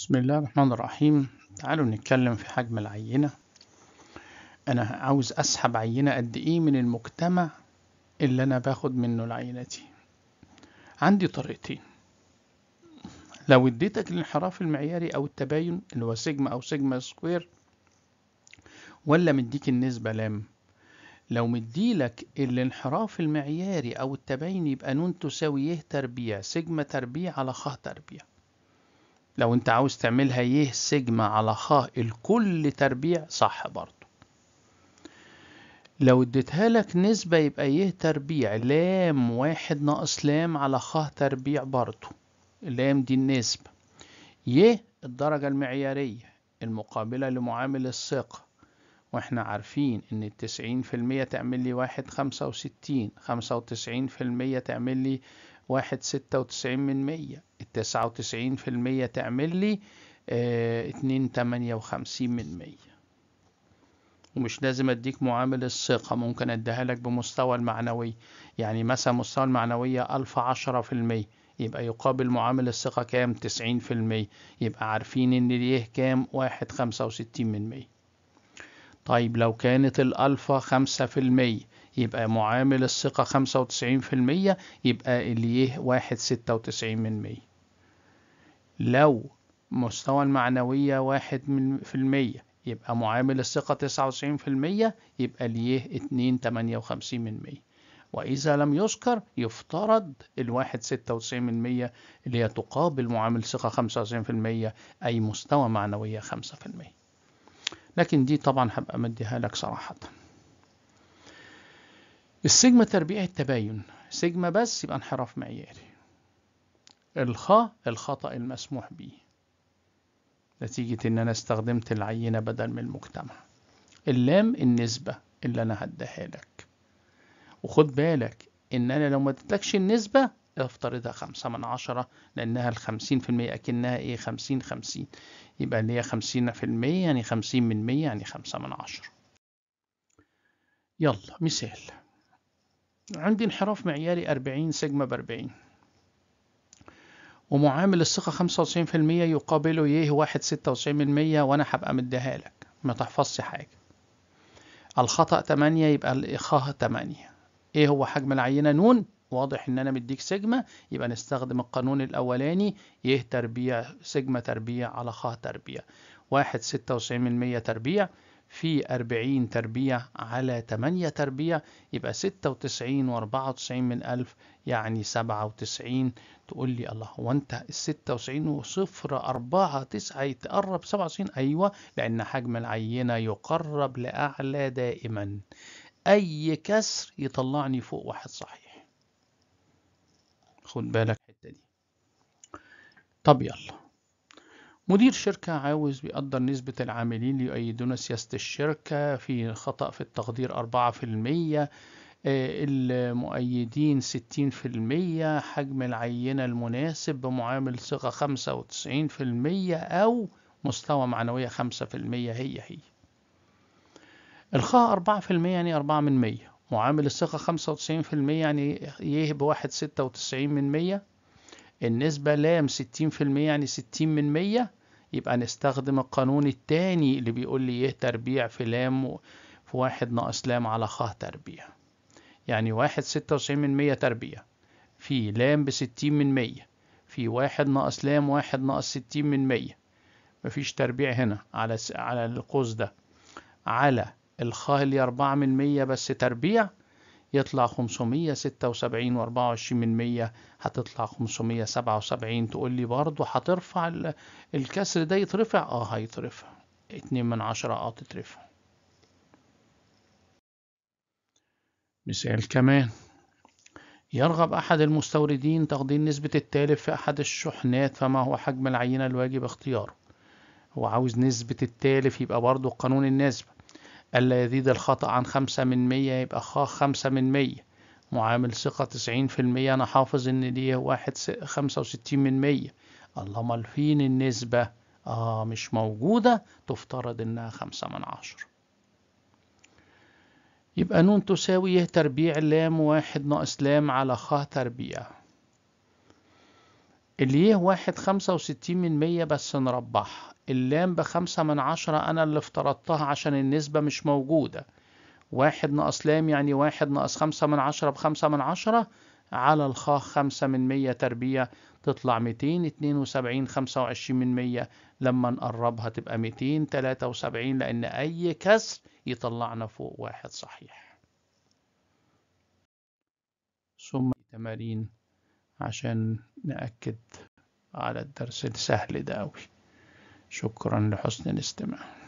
بسم الله الرحمن الرحيم تعالوا نتكلم في حجم العينة أنا عاوز أسحب عينة قد إيه من المجتمع اللي أنا باخد منه العينة دي عندي طريقتين لو اديتك الانحراف المعياري أو التباين اللي هو سيجما أو سيجما سكوير ولا مديك النسبة لام لو مديلك الانحراف المعياري أو التباين يبقى نون تساوي ايه تربيع سيجما تربيع على خ تربيع لو انت عاوز تعملها ي سيجما على خ الكل تربيع صح برضو لو اديتها لك نسبة يبقى ي تربيع لام واحد ناقص لام على خ تربيع برضو لام دي النسبة ي الدرجة المعيارية المقابلة لمعامل الثقة واحنا عارفين ان التسعين في المية تعمل لي واحد خمسة وستين خمسة وتسعين في المية تعمل لي واحد ستة وتسعين من مية التسعة وتسعين في المية تعمل لي آه، اتنين تمانية وخمسين من مية ومش لازم اديك معامل الثقة ممكن اديها لك بمستوى المعنوي يعني مثلا مستوى المعنوية الف عشرة في المية يبقى يقابل معامل الثقة كام تسعين في المية يبقى عارفين ان ليه كام واحد خمسة وستين من مية طيب لو كانت الألفا خمسة في المية يبقى معامل الثقة 95% يبقى اللي إيه، واحد وتسعين من 100 لو مستوى المعنوية واحد من في المية يبقى معامل الثقة تسعة وتسعين في المية يبقى إيه اتنين تمانية وخمسين من مية وإذا لم يذكر يفترض الواحد ستة وتسعين من مية اللي هي تقابل معامل ثقة خمسة وتسعين في المية أي مستوى معنوية خمسة في المية لكن دي طبعا هبقى مديها لك صراحةً السيجما تربيع التباين سيجما بس يبقى انحراف معياري الخاء الخطأ المسموح به نتيجة ان انا استخدمت العينة بدل من المجتمع اللام النسبة اللي انا هديها لك وخد بالك ان انا لو ما اديتكش النسبة افترضها خمسة من عشرة لانها الخمسين في المية اكنها ايه خمسين خمسين يبقى اللي هي خمسين في المية يعني خمسين من مية يعني خمسة من عشرة يلا مثال عندي انحراف معياري 40 سيجما ب 40 ومعامل الثقة 95% يقابله ي واحد 96% وأنا هبقى مديها لك ما تحفظش حاجة الخطأ 8 يبقى الإخاه 8 إيه هو حجم العينة نون واضح إن أنا مديك سيجما يبقى نستخدم القانون الأولاني ي تربيع سيجما تربيع على خ تربيع واحد 96% تربيع في 40 تربيع على 8 تربيع يبقى 96 و94 من 1000 يعني 97 تقول لي الله هو انت ال 96 وصفر 4 9 يتقرب 97 ايوه لان حجم العينه يقرب لاعلى دائما اي كسر يطلعني فوق واحد صحيح خد بالك الحته دي طب يلا مدير شركة عاوز بيقدر نسبة العاملين اللي يؤيدون سياسة الشركة في خطأ في التقدير أربعة في المية آه، المؤيدين ستين في المية حجم العينة المناسب بمعامل ثقة خمسة وتسعين في المية أو مستوى معنوية خمسة في المية هي هي الخاء أربعة في المية يعني أربعة من مية معامل الثقة خمسة وتسعين في المية يعني يه بواحد ستة وتسعين من مية النسبة لام ستين في المية يعني ستين من مية يبقى نستخدم القانون التاني اللي بيقول لي ايه تربيع في لام في واحد ناقص لام على خ تربيع يعني واحد ستة وتسعين من مية تربيع في لام بستين من مية في واحد ناقص لام واحد ناقص ستين من مية مفيش تربيع هنا على س... على القوس ده على الخ اللي أربعة من مية بس تربيع يطلع 576 واربعة من مية هتطلع 577 تقول لي برضو هترفع الكسر ده يترفع اه هيترفع اتنين من عشرة اه تترفع مثال كمان يرغب أحد المستوردين تقديم نسبة التالف في أحد الشحنات فما هو حجم العينة الواجب اختياره هو عاوز نسبة التالف يبقى برضو قانون النسبة ألا يزيد الخطأ عن خمسة من مية يبقى خ خمسة من مية معامل ثقة تسعين في المية أنا حافظ إن دي واحد خمسة وستين من مية الله أمال فين النسبة آه مش موجودة تفترض إنها خمسة من عشرة يبقى نون تساوي تربيع لام واحد ناقص لام على خ تربيع اليه واحد خمسة وستين من مية بس نربحها اللام بخمسة من عشرة أنا اللي افترضتها عشان النسبة مش موجودة واحد ناقص لام يعني واحد ناقص خمسة من عشرة بخمسة من عشرة على الخاء خمسة من مية تربية تطلع ميتين اتنين وسبعين خمسة وعشرين من مية لما نقربها تبقى ميتين تلاتة وسبعين لأن أي كسر يطلعنا فوق واحد صحيح ثم تمارين عشان نأكد على الدرس السهل ده أوي شكرا لحسن الاستماع